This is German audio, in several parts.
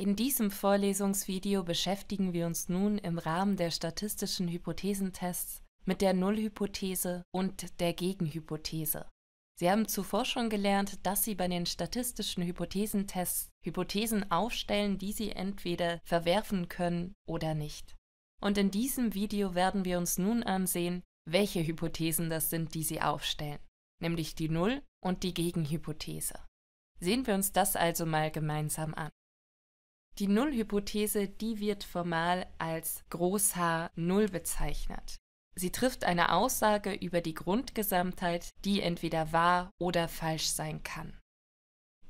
In diesem Vorlesungsvideo beschäftigen wir uns nun im Rahmen der statistischen Hypothesentests mit der Nullhypothese und der Gegenhypothese. Sie haben zuvor schon gelernt, dass Sie bei den statistischen Hypothesentests Hypothesen aufstellen, die Sie entweder verwerfen können oder nicht. Und in diesem Video werden wir uns nun ansehen, welche Hypothesen das sind, die Sie aufstellen, nämlich die Null- und die Gegenhypothese. Sehen wir uns das also mal gemeinsam an. Die Nullhypothese, die wird formal als Groß H0 bezeichnet. Sie trifft eine Aussage über die Grundgesamtheit, die entweder wahr oder falsch sein kann.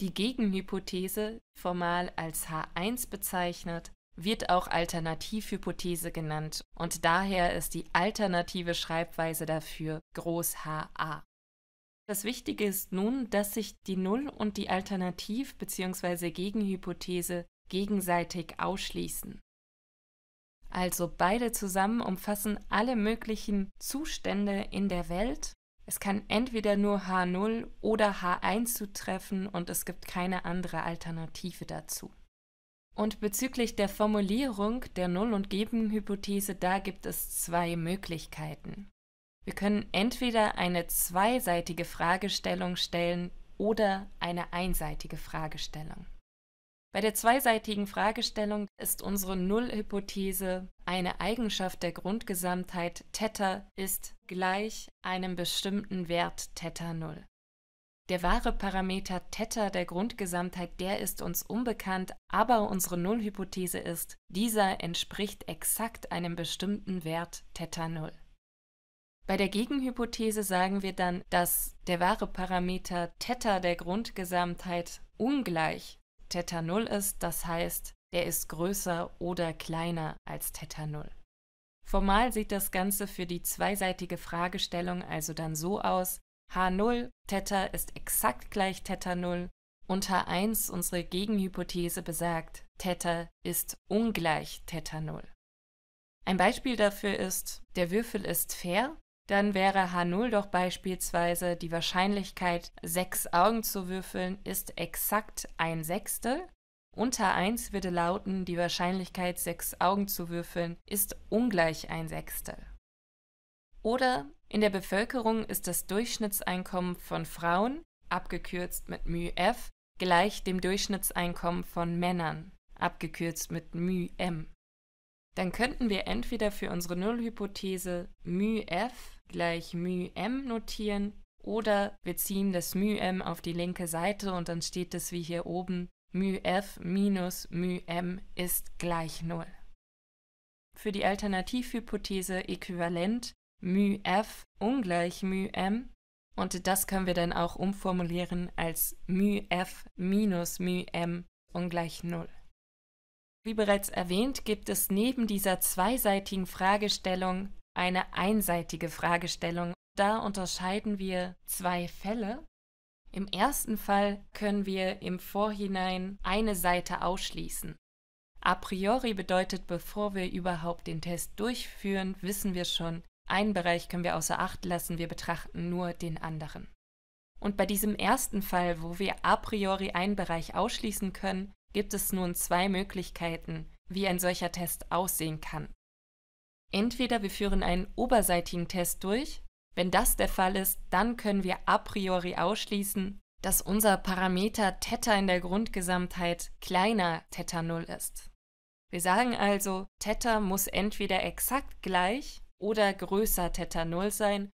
Die Gegenhypothese, formal als H1 bezeichnet, wird auch Alternativhypothese genannt und daher ist die alternative Schreibweise dafür groß HA. Das Wichtige ist nun, dass sich die Null- und die Alternativ- bzw. Gegenhypothese gegenseitig ausschließen. Also beide zusammen umfassen alle möglichen Zustände in der Welt. Es kann entweder nur H0 oder H1 zutreffen und es gibt keine andere Alternative dazu. Und bezüglich der Formulierung der Null- und Gegenhypothese, da gibt es zwei Möglichkeiten. Wir können entweder eine zweiseitige Fragestellung stellen oder eine einseitige Fragestellung. Bei der zweiseitigen Fragestellung ist unsere Nullhypothese eine Eigenschaft der Grundgesamtheit Theta ist gleich einem bestimmten Wert Theta 0. Der wahre Parameter Theta der Grundgesamtheit, der ist uns unbekannt, aber unsere Nullhypothese ist, dieser entspricht exakt einem bestimmten Wert Theta 0. Bei der Gegenhypothese sagen wir dann, dass der wahre Parameter Theta der Grundgesamtheit ungleich Theta 0 ist, das heißt, der ist größer oder kleiner als Theta 0. Formal sieht das Ganze für die zweiseitige Fragestellung also dann so aus, H0 Theta ist exakt gleich Theta 0 und H1 unsere Gegenhypothese besagt, Theta ist ungleich Theta 0. Ein Beispiel dafür ist, der Würfel ist fair, dann wäre H0 doch beispielsweise die Wahrscheinlichkeit, sechs Augen zu würfeln, ist exakt ein Sechstel. Unter 1 würde lauten, die Wahrscheinlichkeit, sechs Augen zu würfeln, ist ungleich ein Sechstel. Oder in der Bevölkerung ist das Durchschnittseinkommen von Frauen, abgekürzt mit μf, gleich dem Durchschnittseinkommen von Männern, abgekürzt mit μm. Dann könnten wir entweder für unsere Nullhypothese μf gleich μm notieren oder wir ziehen das μm auf die linke Seite und dann steht es wie hier oben μf minus μm ist gleich 0. Für die Alternativhypothese äquivalent μf ungleich μm und das können wir dann auch umformulieren als μf minus μm ungleich 0. Wie bereits erwähnt, gibt es neben dieser zweiseitigen Fragestellung eine einseitige Fragestellung. Da unterscheiden wir zwei Fälle. Im ersten Fall können wir im Vorhinein eine Seite ausschließen. A priori bedeutet, bevor wir überhaupt den Test durchführen, wissen wir schon, einen Bereich können wir außer Acht lassen, wir betrachten nur den anderen. Und bei diesem ersten Fall, wo wir a priori einen Bereich ausschließen können, gibt es nun zwei Möglichkeiten, wie ein solcher Test aussehen kann. Entweder wir führen einen oberseitigen Test durch, wenn das der Fall ist, dann können wir a priori ausschließen, dass unser Parameter θ in der Grundgesamtheit kleiner θ0 ist. Wir sagen also, θ muss entweder exakt gleich oder größer θ0 sein.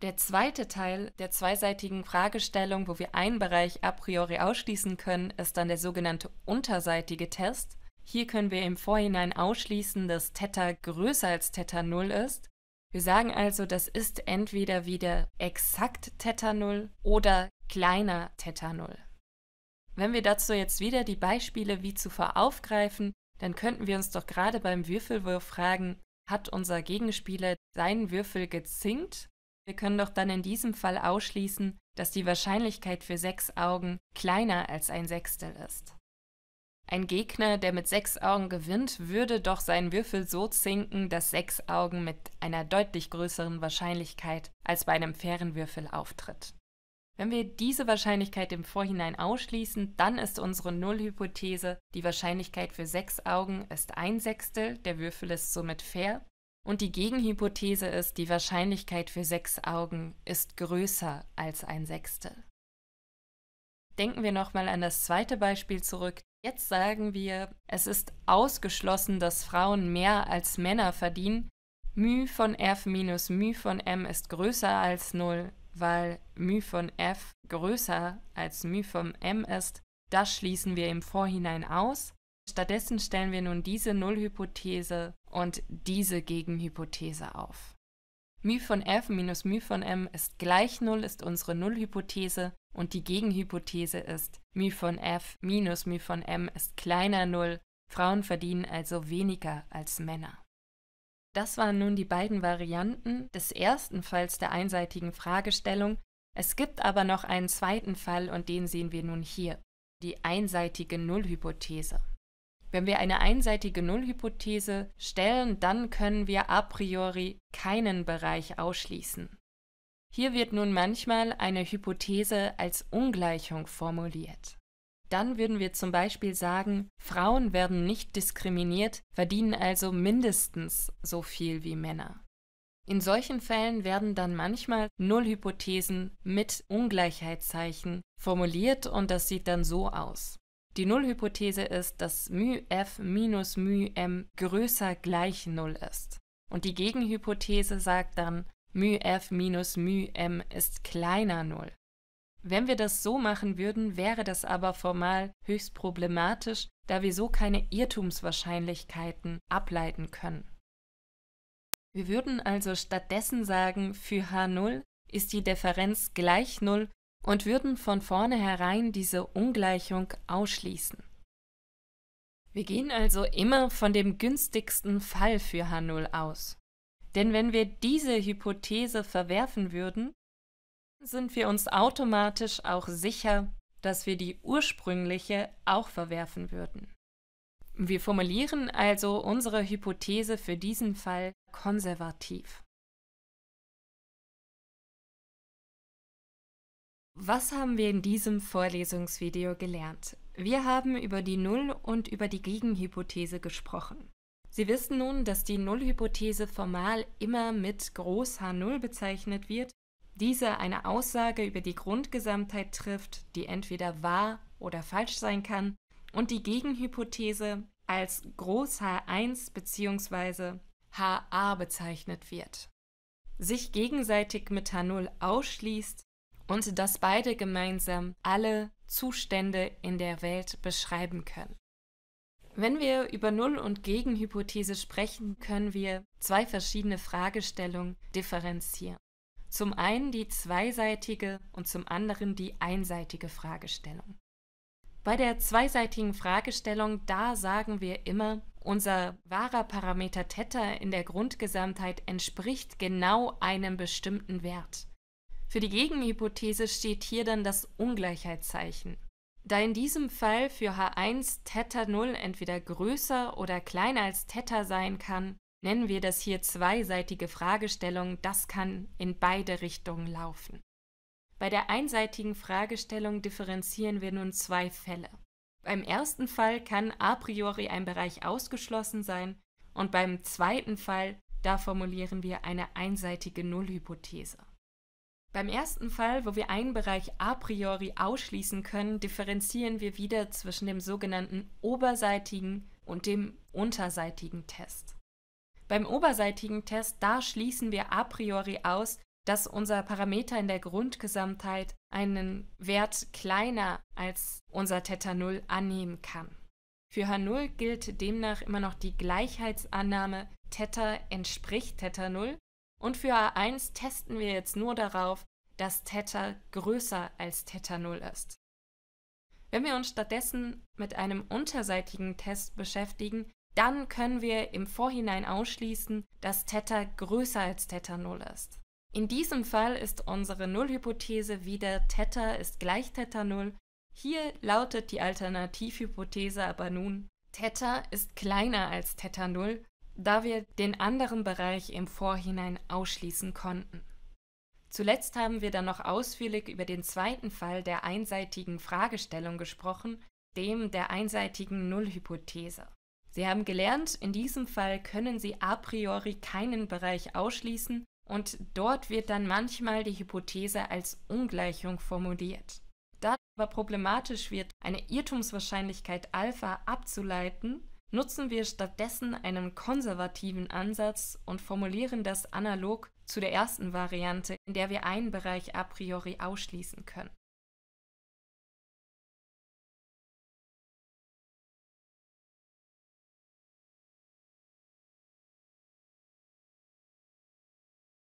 Der zweite Teil der zweiseitigen Fragestellung, wo wir einen Bereich a priori ausschließen können, ist dann der sogenannte unterseitige Test. Hier können wir im Vorhinein ausschließen, dass Theta größer als Theta 0 ist. Wir sagen also, das ist entweder wieder exakt Theta 0 oder kleiner Theta 0. Wenn wir dazu jetzt wieder die Beispiele wie zuvor aufgreifen, dann könnten wir uns doch gerade beim Würfelwurf fragen, hat unser Gegenspieler seinen Würfel gezinkt? Wir können doch dann in diesem Fall ausschließen, dass die Wahrscheinlichkeit für sechs Augen kleiner als ein Sechstel ist. Ein Gegner, der mit sechs Augen gewinnt, würde doch seinen Würfel so zinken, dass sechs Augen mit einer deutlich größeren Wahrscheinlichkeit als bei einem fairen Würfel auftritt. Wenn wir diese Wahrscheinlichkeit im Vorhinein ausschließen, dann ist unsere Nullhypothese, die Wahrscheinlichkeit für sechs Augen ist ein Sechstel, der Würfel ist somit fair. Und die Gegenhypothese ist, die Wahrscheinlichkeit für sechs Augen ist größer als ein Sechstel. Denken wir nochmal an das zweite Beispiel zurück, Jetzt sagen wir, es ist ausgeschlossen, dass Frauen mehr als Männer verdienen. μ von f minus μ von m ist größer als 0, weil μ von f größer als μ von m ist. Das schließen wir im Vorhinein aus. Stattdessen stellen wir nun diese Nullhypothese und diese Gegenhypothese auf. μ von f minus μ von m ist gleich 0 ist unsere Nullhypothese. Und die Gegenhypothese ist, μ von f minus μ von m ist kleiner 0, Frauen verdienen also weniger als Männer. Das waren nun die beiden Varianten des ersten Falls der einseitigen Fragestellung. Es gibt aber noch einen zweiten Fall und den sehen wir nun hier, die einseitige Nullhypothese. Wenn wir eine einseitige Nullhypothese stellen, dann können wir a priori keinen Bereich ausschließen. Hier wird nun manchmal eine Hypothese als Ungleichung formuliert. Dann würden wir zum Beispiel sagen, Frauen werden nicht diskriminiert, verdienen also mindestens so viel wie Männer. In solchen Fällen werden dann manchmal Nullhypothesen mit Ungleichheitszeichen formuliert und das sieht dann so aus. Die Nullhypothese ist, dass μf minus μm größer gleich Null ist. Und die Gegenhypothese sagt dann, μf minus μm ist kleiner 0. Wenn wir das so machen würden, wäre das aber formal höchst problematisch, da wir so keine Irrtumswahrscheinlichkeiten ableiten können. Wir würden also stattdessen sagen, für H0 ist die Differenz gleich 0 und würden von vornherein diese Ungleichung ausschließen. Wir gehen also immer von dem günstigsten Fall für H0 aus. Denn wenn wir diese Hypothese verwerfen würden, sind wir uns automatisch auch sicher, dass wir die ursprüngliche auch verwerfen würden. Wir formulieren also unsere Hypothese für diesen Fall konservativ. Was haben wir in diesem Vorlesungsvideo gelernt? Wir haben über die Null und über die Gegenhypothese gesprochen. Sie wissen nun, dass die Nullhypothese formal immer mit groß H0 bezeichnet wird, diese eine Aussage über die Grundgesamtheit trifft, die entweder wahr oder falsch sein kann, und die Gegenhypothese als groß H1 bzw. HA bezeichnet wird. Sich gegenseitig mit H0 ausschließt und dass beide gemeinsam alle Zustände in der Welt beschreiben können. Wenn wir über Null- und Gegenhypothese sprechen, können wir zwei verschiedene Fragestellungen differenzieren. Zum einen die zweiseitige und zum anderen die einseitige Fragestellung. Bei der zweiseitigen Fragestellung, da sagen wir immer, unser wahrer Parameter Theta in der Grundgesamtheit entspricht genau einem bestimmten Wert. Für die Gegenhypothese steht hier dann das Ungleichheitszeichen. Da in diesem Fall für H1 Theta 0 entweder größer oder kleiner als Theta sein kann, nennen wir das hier zweiseitige Fragestellung, das kann in beide Richtungen laufen. Bei der einseitigen Fragestellung differenzieren wir nun zwei Fälle. Beim ersten Fall kann a priori ein Bereich ausgeschlossen sein und beim zweiten Fall, da formulieren wir eine einseitige Nullhypothese. Beim ersten Fall, wo wir einen Bereich a priori ausschließen können, differenzieren wir wieder zwischen dem sogenannten oberseitigen und dem unterseitigen Test. Beim oberseitigen Test, da schließen wir a priori aus, dass unser Parameter in der Grundgesamtheit einen Wert kleiner als unser Theta 0 annehmen kann. Für H0 gilt demnach immer noch die Gleichheitsannahme Theta entspricht Theta 0 und für A1 testen wir jetzt nur darauf, dass Theta größer als Theta 0 ist. Wenn wir uns stattdessen mit einem unterseitigen Test beschäftigen, dann können wir im Vorhinein ausschließen, dass Theta größer als Theta 0 ist. In diesem Fall ist unsere Nullhypothese wieder Theta ist gleich Theta 0. Hier lautet die Alternativhypothese aber nun, Theta ist kleiner als Theta 0 da wir den anderen Bereich im Vorhinein ausschließen konnten. Zuletzt haben wir dann noch ausführlich über den zweiten Fall der einseitigen Fragestellung gesprochen, dem der einseitigen Nullhypothese. Sie haben gelernt, in diesem Fall können Sie a priori keinen Bereich ausschließen und dort wird dann manchmal die Hypothese als Ungleichung formuliert. Da aber problematisch wird, eine Irrtumswahrscheinlichkeit Alpha abzuleiten, nutzen wir stattdessen einen konservativen Ansatz und formulieren das analog zu der ersten Variante, in der wir einen Bereich a priori ausschließen können